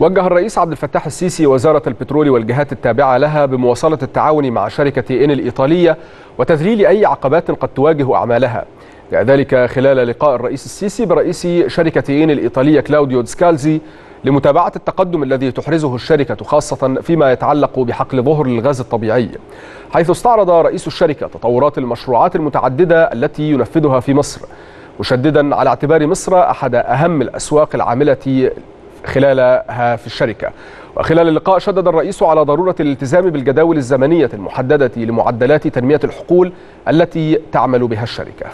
وجه الرئيس عبد الفتاح السيسي وزارة البترول والجهات التابعة لها بمواصلة التعاون مع شركة إن الإيطالية وتذليل أي عقبات قد تواجه أعمالها ذلك خلال لقاء الرئيس السيسي برئيس شركة إن الإيطالية كلاوديو دسكالزي لمتابعة التقدم الذي تحرزه الشركة خاصة فيما يتعلق بحقل ظهر للغاز الطبيعي حيث استعرض رئيس الشركة تطورات المشروعات المتعددة التي ينفذها في مصر مشددا على اعتبار مصر أحد أهم الأسواق العاملة خلالها في الشركة وخلال اللقاء شدد الرئيس على ضرورة الالتزام بالجداول الزمنية المحددة لمعدلات تنمية الحقول التي تعمل بها الشركة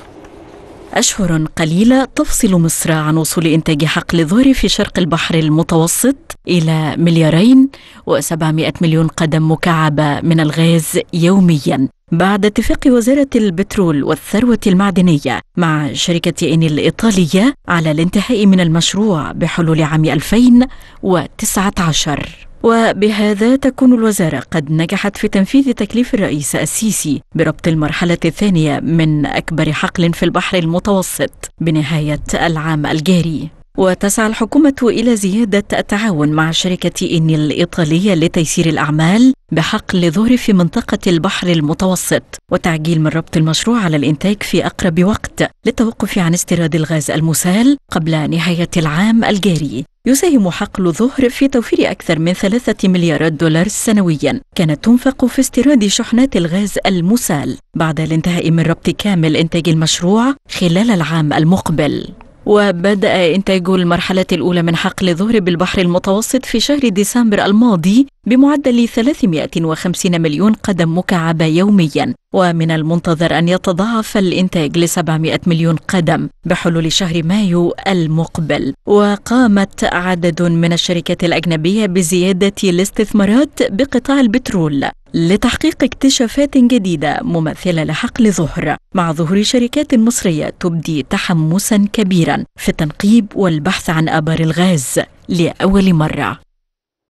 أشهر قليلة تفصل مصر عن وصول إنتاج حقل الظهر في شرق البحر المتوسط إلى مليارين و700 مليون قدم مكعب من الغاز يومياً بعد اتفاق وزارة البترول والثروة المعدنية مع شركة إن الإيطالية على الانتهاء من المشروع بحلول عام 2019 وبهذا تكون الوزارة قد نجحت في تنفيذ تكليف الرئيس السيسي بربط المرحلة الثانية من أكبر حقل في البحر المتوسط بنهاية العام الجاري وتسعى الحكومة إلى زيادة التعاون مع شركة إني الإيطالية لتيسير الأعمال بحقل ظهر في منطقة البحر المتوسط وتعجيل من ربط المشروع على الإنتاج في أقرب وقت للتوقف عن استيراد الغاز المسال قبل نهاية العام الجاري يساهم حقل ظهر في توفير أكثر من ثلاثة مليارات دولار سنويا كانت تنفق في استيراد شحنات الغاز المسال بعد الانتهاء من ربط كامل إنتاج المشروع خلال العام المقبل وبدأ إنتاج المرحلة الأولى من حقل ظهر بالبحر المتوسط في شهر ديسمبر الماضي بمعدل 350 مليون قدم مكعب يوميا ومن المنتظر أن يتضاعف الإنتاج ل 700 مليون قدم بحلول شهر مايو المقبل وقامت عدد من الشركات الأجنبية بزيادة الاستثمارات بقطاع البترول لتحقيق اكتشافات جديدة مماثلة لحقل ظهر مع ظهور شركات مصرية تبدي تحمسا كبيرا في التنقيب والبحث عن آبار الغاز لأول مرة